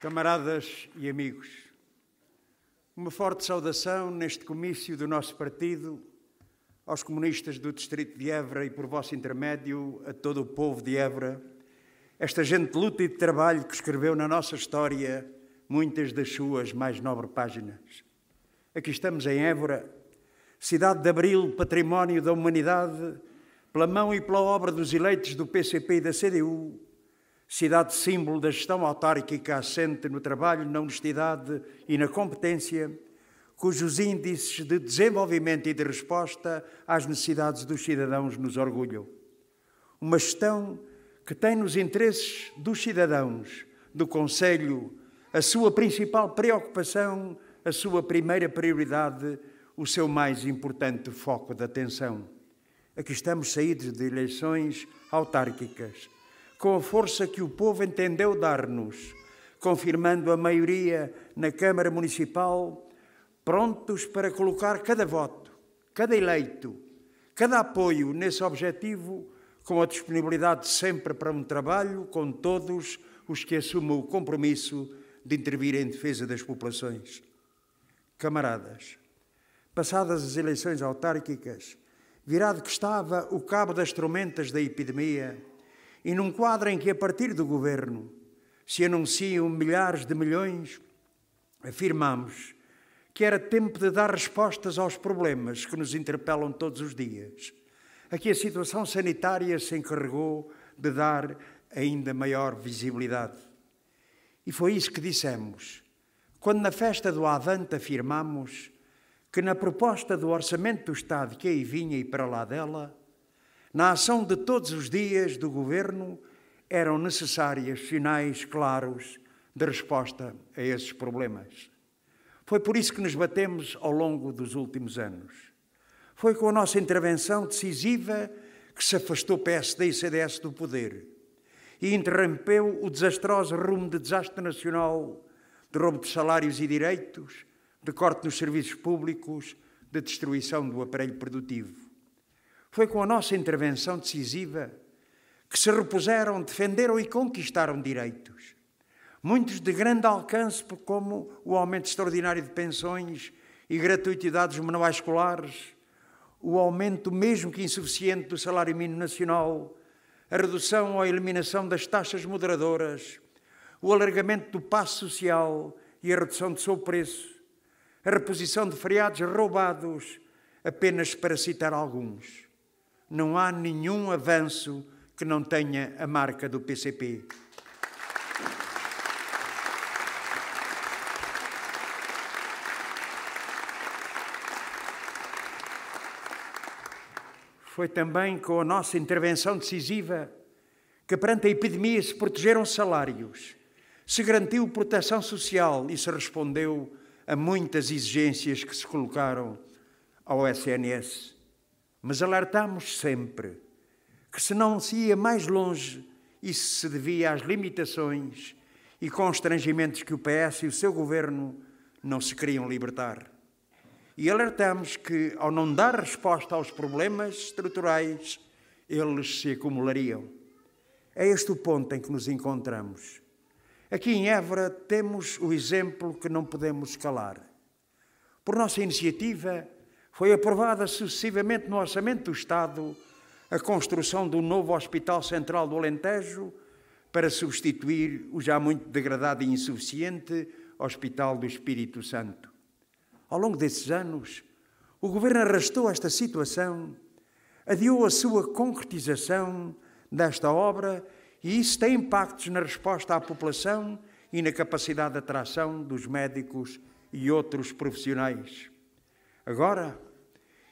Camaradas e amigos, uma forte saudação neste comício do nosso partido aos comunistas do Distrito de Évora e, por vosso intermédio, a todo o povo de Évora, esta gente de luta e de trabalho que escreveu na nossa história muitas das suas mais nobres páginas. Aqui estamos em Évora, cidade de Abril, património da humanidade, pela mão e pela obra dos eleitos do PCP e da CDU, cidade símbolo da gestão autárquica assente no trabalho, na honestidade e na competência, cujos índices de desenvolvimento e de resposta às necessidades dos cidadãos nos orgulham. Uma gestão que tem nos interesses dos cidadãos, do Conselho, a sua principal preocupação, a sua primeira prioridade, o seu mais importante foco de atenção. Aqui estamos saídos de eleições autárquicas com a força que o povo entendeu dar-nos, confirmando a maioria na Câmara Municipal, prontos para colocar cada voto, cada eleito, cada apoio nesse objetivo, com a disponibilidade sempre para um trabalho com todos os que assumam o compromisso de intervir em defesa das populações. Camaradas, passadas as eleições autárquicas, virado que estava o cabo das tormentas da epidemia, e num quadro em que, a partir do governo, se anunciam milhares de milhões, afirmamos que era tempo de dar respostas aos problemas que nos interpelam todos os dias. Aqui a situação sanitária se encarregou de dar ainda maior visibilidade. E foi isso que dissemos quando, na festa do Avante, afirmamos que, na proposta do Orçamento do Estado que aí vinha e para lá dela, na ação de todos os dias do governo eram necessários sinais claros de resposta a esses problemas. Foi por isso que nos batemos ao longo dos últimos anos. Foi com a nossa intervenção decisiva que se afastou PSD e CDS do poder e interrompeu o desastroso rumo de desastre nacional, de roubo de salários e direitos, de corte nos serviços públicos, de destruição do aparelho produtivo. Foi com a nossa intervenção decisiva que se repuseram, defenderam e conquistaram direitos. Muitos de grande alcance, como o aumento extraordinário de pensões e gratuitidades manuais escolares, o aumento, mesmo que insuficiente, do salário mínimo nacional, a redução ou a eliminação das taxas moderadoras, o alargamento do passo social e a redução do seu preço, a reposição de feriados roubados, apenas para citar alguns não há nenhum avanço que não tenha a marca do PCP. Foi também com a nossa intervenção decisiva que, perante a epidemia, se protegeram salários, se garantiu proteção social e se respondeu a muitas exigências que se colocaram ao SNS mas alertamos sempre que se não se ia mais longe, isso se devia às limitações e constrangimentos que o PS e o seu governo não se queriam libertar. E alertamos que, ao não dar resposta aos problemas estruturais, eles se acumulariam. É este o ponto em que nos encontramos. Aqui em Évora temos o exemplo que não podemos calar. Por nossa iniciativa, foi aprovada sucessivamente no Orçamento do Estado a construção do novo Hospital Central do Alentejo para substituir o já muito degradado e insuficiente Hospital do Espírito Santo. Ao longo desses anos, o governo arrastou esta situação, adiou a sua concretização desta obra e isso tem impactos na resposta à população e na capacidade de atração dos médicos e outros profissionais. Agora,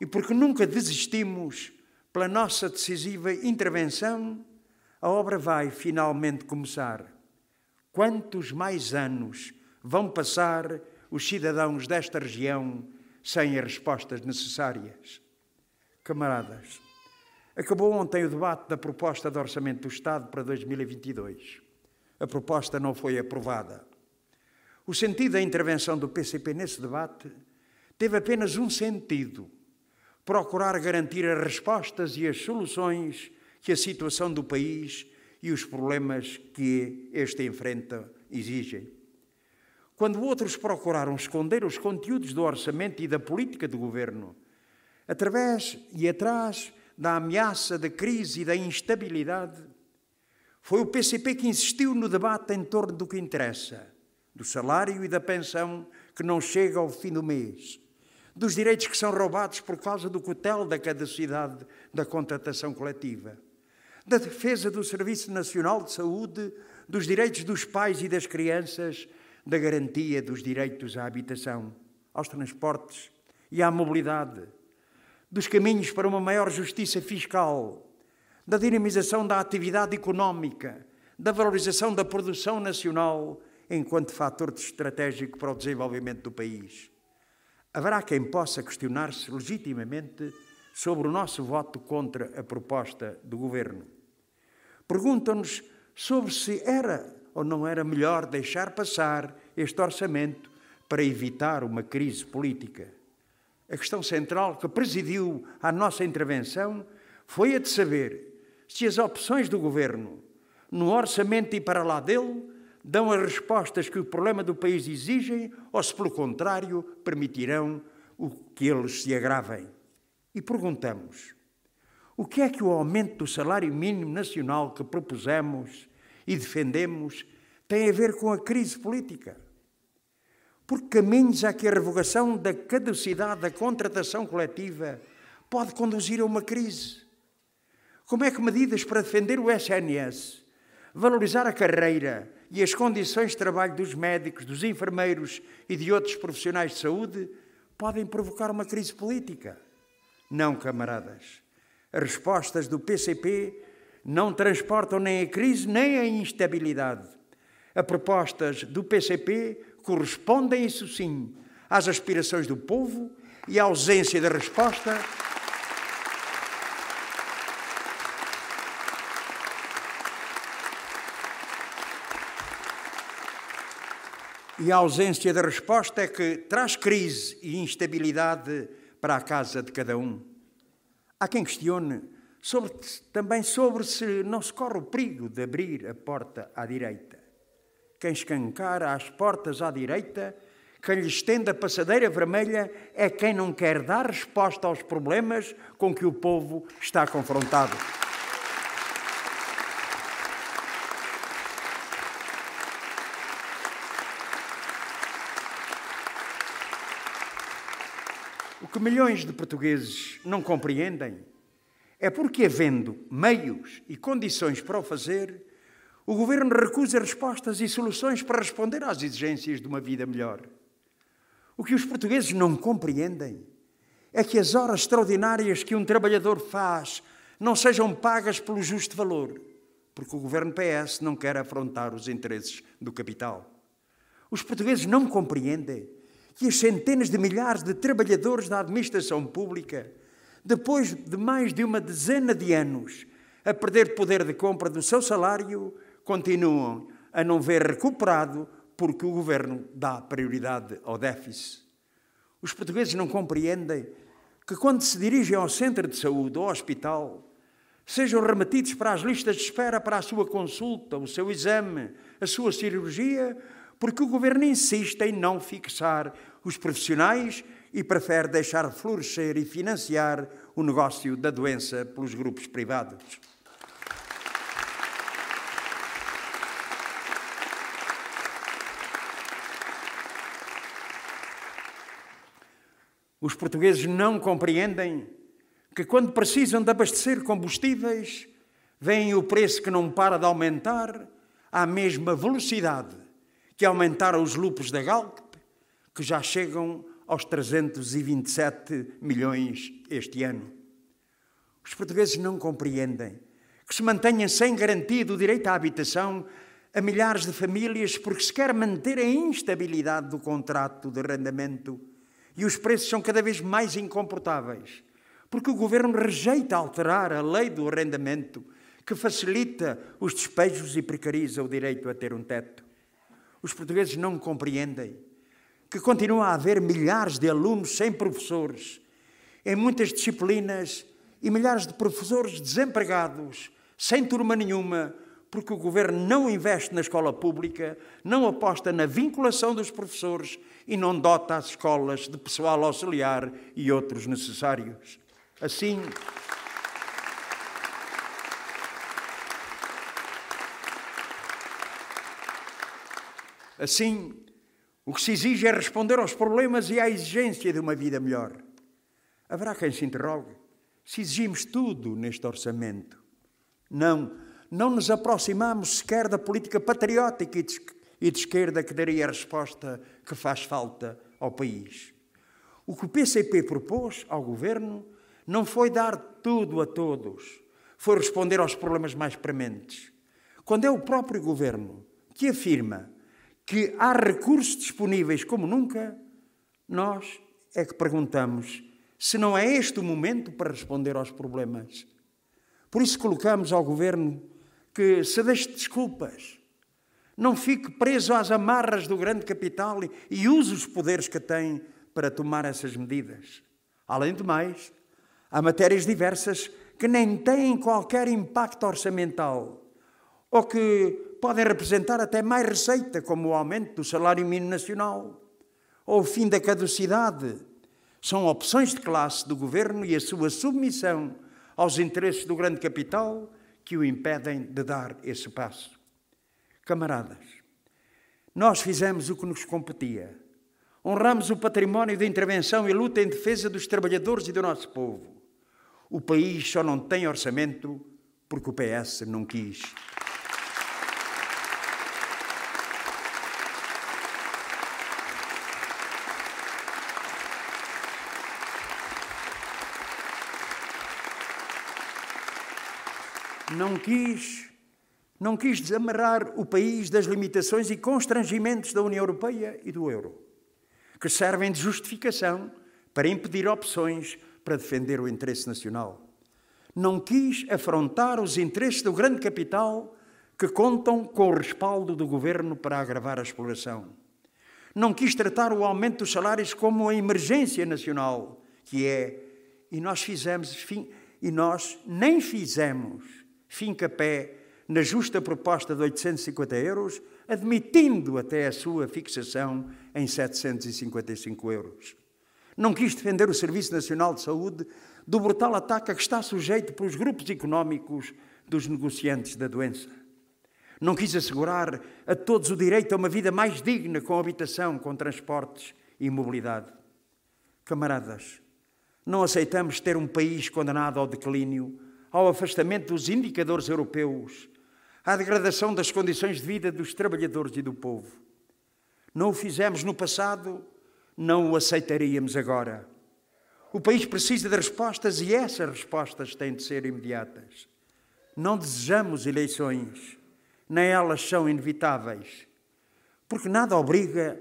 e porque nunca desistimos pela nossa decisiva intervenção, a obra vai finalmente começar. Quantos mais anos vão passar os cidadãos desta região sem as respostas necessárias? Camaradas, acabou ontem o debate da proposta de orçamento do Estado para 2022. A proposta não foi aprovada. O sentido da intervenção do PCP nesse debate teve apenas um sentido procurar garantir as respostas e as soluções que a situação do país e os problemas que este enfrenta exigem. Quando outros procuraram esconder os conteúdos do orçamento e da política do governo, através e atrás da ameaça da crise e da instabilidade, foi o PCP que insistiu no debate em torno do que interessa, do salário e da pensão que não chega ao fim do mês, dos direitos que são roubados por causa do cutel da caducidade da contratação coletiva, da defesa do Serviço Nacional de Saúde, dos direitos dos pais e das crianças, da garantia dos direitos à habitação, aos transportes e à mobilidade, dos caminhos para uma maior justiça fiscal, da dinamização da atividade económica, da valorização da produção nacional enquanto fator estratégico para o desenvolvimento do país Haverá quem possa questionar-se legitimamente sobre o nosso voto contra a proposta do governo. Perguntam-nos sobre se era ou não era melhor deixar passar este orçamento para evitar uma crise política. A questão central que presidiu a nossa intervenção foi a de saber se as opções do governo, no orçamento e para lá dele, dão as respostas que o problema do país exigem ou se, pelo contrário, permitirão o que eles se agravem. E perguntamos: o que é que o aumento do salário mínimo nacional que propusemos e defendemos tem a ver com a crise política? Por caminhos a que a revogação da caducidade da contratação coletiva pode conduzir a uma crise? Como é que medidas para defender o SNS, valorizar a carreira, e as condições de trabalho dos médicos, dos enfermeiros e de outros profissionais de saúde podem provocar uma crise política. Não, camaradas. As respostas do PCP não transportam nem a crise nem a instabilidade. As propostas do PCP correspondem, isso sim, às aspirações do povo e à ausência de resposta e a ausência de resposta é que traz crise e instabilidade para a casa de cada um. Há quem questione sobre, também sobre se não se corre o perigo de abrir a porta à direita. Quem escancar as portas à direita, quem lhe estende a passadeira vermelha, é quem não quer dar resposta aos problemas com que o povo está confrontado. que milhões de portugueses não compreendem é porque, havendo meios e condições para o fazer, o governo recusa respostas e soluções para responder às exigências de uma vida melhor. O que os portugueses não compreendem é que as horas extraordinárias que um trabalhador faz não sejam pagas pelo justo valor, porque o governo PS não quer afrontar os interesses do capital. Os portugueses não compreendem que as centenas de milhares de trabalhadores da administração pública, depois de mais de uma dezena de anos a perder poder de compra do seu salário, continuam a não ver recuperado porque o governo dá prioridade ao déficit. Os portugueses não compreendem que, quando se dirigem ao centro de saúde ou ao hospital, sejam remetidos para as listas de espera para a sua consulta, o seu exame, a sua cirurgia porque o governo insiste em não fixar os profissionais e prefere deixar florescer e financiar o negócio da doença pelos grupos privados. Os portugueses não compreendem que, quando precisam de abastecer combustíveis, vem o preço que não para de aumentar à mesma velocidade que aumentaram os lucros da Galp, que já chegam aos 327 milhões este ano. Os portugueses não compreendem que se mantenha sem garantido o direito à habitação a milhares de famílias porque se quer manter a instabilidade do contrato de arrendamento e os preços são cada vez mais incomportáveis, porque o governo rejeita alterar a lei do arrendamento que facilita os despejos e precariza o direito a ter um teto os portugueses não compreendem que continua a haver milhares de alunos sem professores, em muitas disciplinas, e milhares de professores desempregados, sem turma nenhuma, porque o governo não investe na escola pública, não aposta na vinculação dos professores e não dota as escolas de pessoal auxiliar e outros necessários. Assim. Assim, o que se exige é responder aos problemas e à exigência de uma vida melhor. Haverá quem se interrogue se exigimos tudo neste orçamento. Não, não nos aproximamos sequer da política patriótica e de, e de esquerda que daria a resposta que faz falta ao país. O que o PCP propôs ao governo não foi dar tudo a todos, foi responder aos problemas mais prementes. Quando é o próprio governo que afirma que há recursos disponíveis como nunca, nós é que perguntamos se não é este o momento para responder aos problemas. Por isso colocamos ao governo que se deixe desculpas, não fique preso às amarras do grande capital e use os poderes que tem para tomar essas medidas. Além de mais, há matérias diversas que nem têm qualquer impacto orçamental ou que podem representar até mais receita, como o aumento do salário mínimo nacional ou o fim da caducidade. São opções de classe do governo e a sua submissão aos interesses do grande capital que o impedem de dar esse passo. Camaradas, nós fizemos o que nos competia. Honramos o património de intervenção e luta em defesa dos trabalhadores e do nosso povo. O país só não tem orçamento porque o PS não quis. não quis, não quis desamarrar o país das limitações e constrangimentos da União Europeia e do euro, que servem de justificação para impedir opções para defender o interesse nacional. Não quis afrontar os interesses do grande capital que contam com o respaldo do governo para agravar a exploração. Não quis tratar o aumento dos salários como a emergência nacional, que é, e nós fizemos, e nós nem fizemos finca pé na justa proposta de 850 euros, admitindo até a sua fixação em 755 euros. Não quis defender o Serviço Nacional de Saúde do brutal ataque a que está sujeito pelos grupos económicos dos negociantes da doença. Não quis assegurar a todos o direito a uma vida mais digna com habitação, com transportes e mobilidade. Camaradas, não aceitamos ter um país condenado ao declínio ao afastamento dos indicadores europeus, à degradação das condições de vida dos trabalhadores e do povo. Não o fizemos no passado, não o aceitaríamos agora. O país precisa de respostas e essas respostas têm de ser imediatas. Não desejamos eleições, nem elas são inevitáveis, porque nada obriga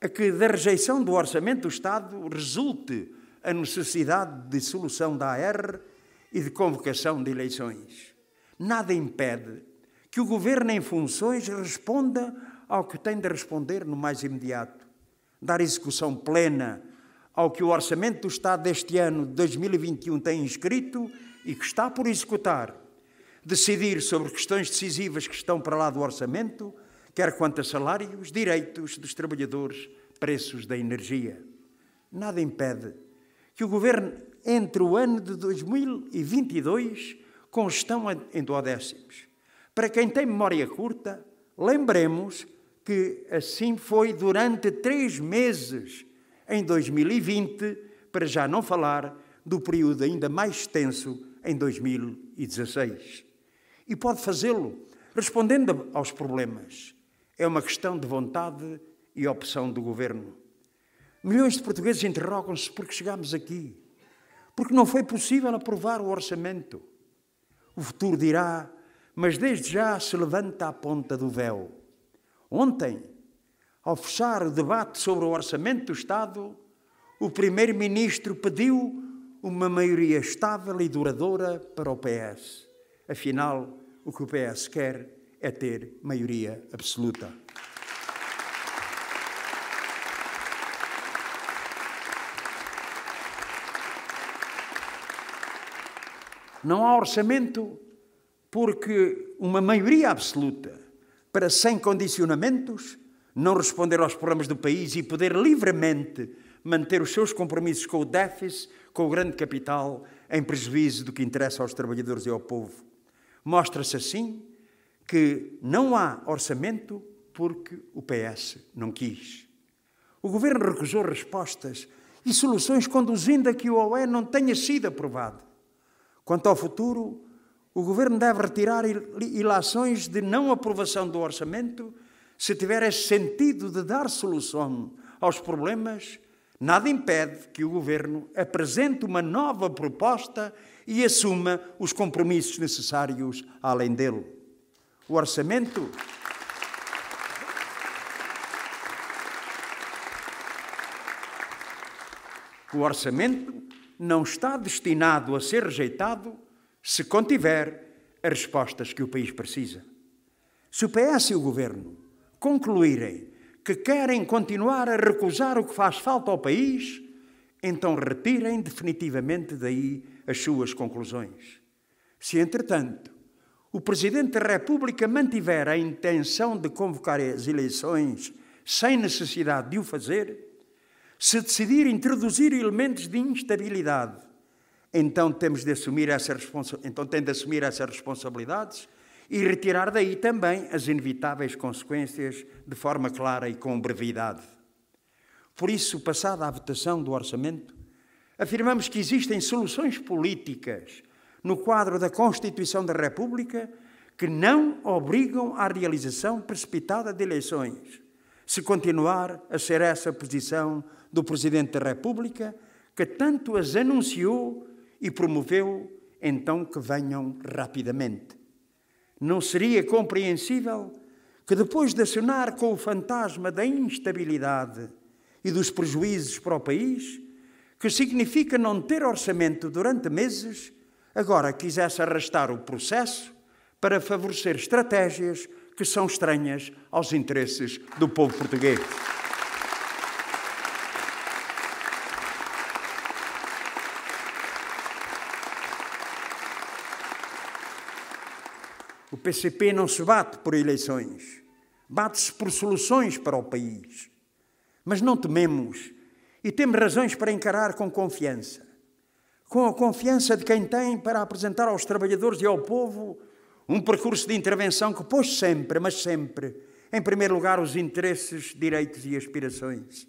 a que da rejeição do orçamento do Estado resulte a necessidade de solução da AR e de convocação de eleições. Nada impede que o governo em funções responda ao que tem de responder no mais imediato, dar execução plena ao que o orçamento do Estado deste ano, 2021, tem inscrito e que está por executar, decidir sobre questões decisivas que estão para lá do orçamento, quer quanto a salários, direitos dos trabalhadores, preços da energia. Nada impede que o governo entre o ano de 2022 com gestão em duodécimos. Para quem tem memória curta, lembremos que assim foi durante três meses em 2020, para já não falar do período ainda mais tenso em 2016. E pode fazê-lo respondendo aos problemas. É uma questão de vontade e opção do governo. Milhões de portugueses interrogam-se por que chegámos aqui porque não foi possível aprovar o orçamento. O futuro dirá, mas desde já se levanta a ponta do véu. Ontem, ao fechar o debate sobre o orçamento do Estado, o primeiro-ministro pediu uma maioria estável e duradoura para o PS. Afinal, o que o PS quer é ter maioria absoluta. Não há orçamento porque uma maioria absoluta para sem condicionamentos não responder aos problemas do país e poder livremente manter os seus compromissos com o déficit, com o grande capital, em prejuízo do que interessa aos trabalhadores e ao povo. Mostra-se assim que não há orçamento porque o PS não quis. O governo recusou respostas e soluções conduzindo a que o OE não tenha sido aprovado. Quanto ao futuro, o governo deve retirar ilações de não aprovação do orçamento se tiver esse sentido de dar solução aos problemas. Nada impede que o governo apresente uma nova proposta e assuma os compromissos necessários além dele. O orçamento. O orçamento não está destinado a ser rejeitado se contiver as respostas que o país precisa. Se o PS e o governo concluírem que querem continuar a recusar o que faz falta ao país, então retirem definitivamente daí as suas conclusões. Se, entretanto, o Presidente da República mantiver a intenção de convocar as eleições sem necessidade de o fazer, se decidir introduzir elementos de instabilidade, então temos de assumir essa responsa então tem de assumir essas responsabilidades e retirar daí também as inevitáveis consequências de forma clara e com brevidade. Por isso, passada a votação do orçamento, afirmamos que existem soluções políticas no quadro da Constituição da República que não obrigam à realização precipitada de eleições, se continuar a ser essa a posição do Presidente da República, que tanto as anunciou e promoveu, então que venham rapidamente. Não seria compreensível que, depois de acionar com o fantasma da instabilidade e dos prejuízos para o país, que significa não ter orçamento durante meses, agora quisesse arrastar o processo para favorecer estratégias que são estranhas aos interesses do povo português. PCP não se bate por eleições, bate-se por soluções para o país. Mas não tememos e temos razões para encarar com confiança. Com a confiança de quem tem para apresentar aos trabalhadores e ao povo um percurso de intervenção que pôs sempre, mas sempre, em primeiro lugar, os interesses, direitos e aspirações.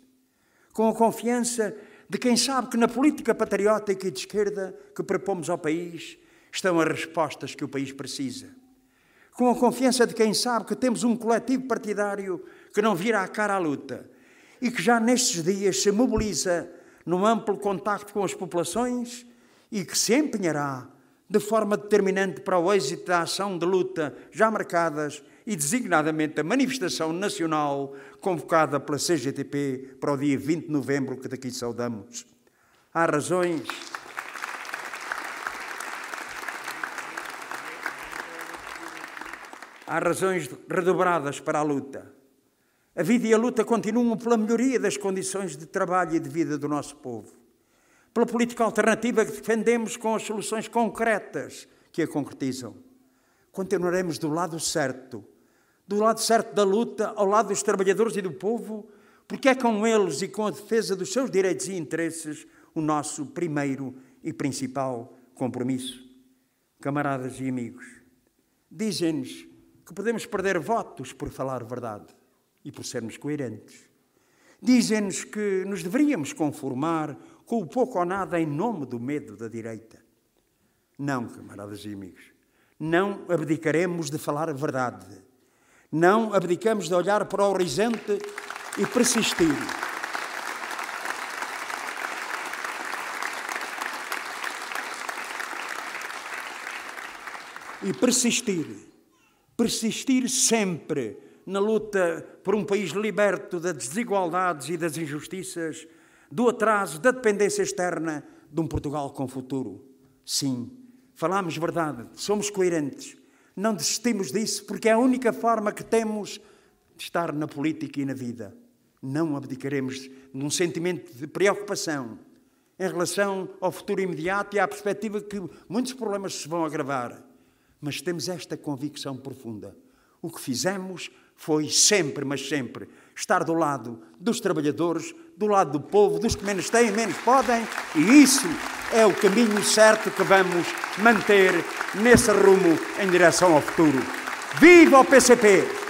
Com a confiança de quem sabe que na política patriótica e de esquerda que propomos ao país estão as respostas que o país precisa com a confiança de quem sabe que temos um coletivo partidário que não vira a cara à luta e que já nestes dias se mobiliza num amplo contacto com as populações e que se empenhará de forma determinante para o êxito da ação de luta já marcadas e designadamente a manifestação nacional convocada pela CGTP para o dia 20 de novembro, que daqui saudamos. Há razões. Há razões redobradas para a luta. A vida e a luta continuam pela melhoria das condições de trabalho e de vida do nosso povo, pela política alternativa que defendemos com as soluções concretas que a concretizam. Continuaremos do lado certo, do lado certo da luta, ao lado dos trabalhadores e do povo, porque é com eles e com a defesa dos seus direitos e interesses o nosso primeiro e principal compromisso. Camaradas e amigos, dizem-nos que podemos perder votos por falar verdade e por sermos coerentes. Dizem-nos que nos deveríamos conformar com o pouco ou nada em nome do medo da direita. Não, camaradas e amigos, não abdicaremos de falar a verdade. Não abdicamos de olhar para o horizonte e persistir. E persistir persistir sempre na luta por um país liberto das desigualdades e das injustiças, do atraso, da dependência externa de um Portugal com futuro. Sim, falamos verdade, somos coerentes, não desistimos disso porque é a única forma que temos de estar na política e na vida. Não abdicaremos num sentimento de preocupação em relação ao futuro imediato e à perspectiva que muitos problemas se vão agravar mas temos esta convicção profunda. O que fizemos foi sempre, mas sempre, estar do lado dos trabalhadores, do lado do povo, dos que menos têm, menos podem, e isso é o caminho certo que vamos manter nesse rumo em direção ao futuro. Viva o PCP!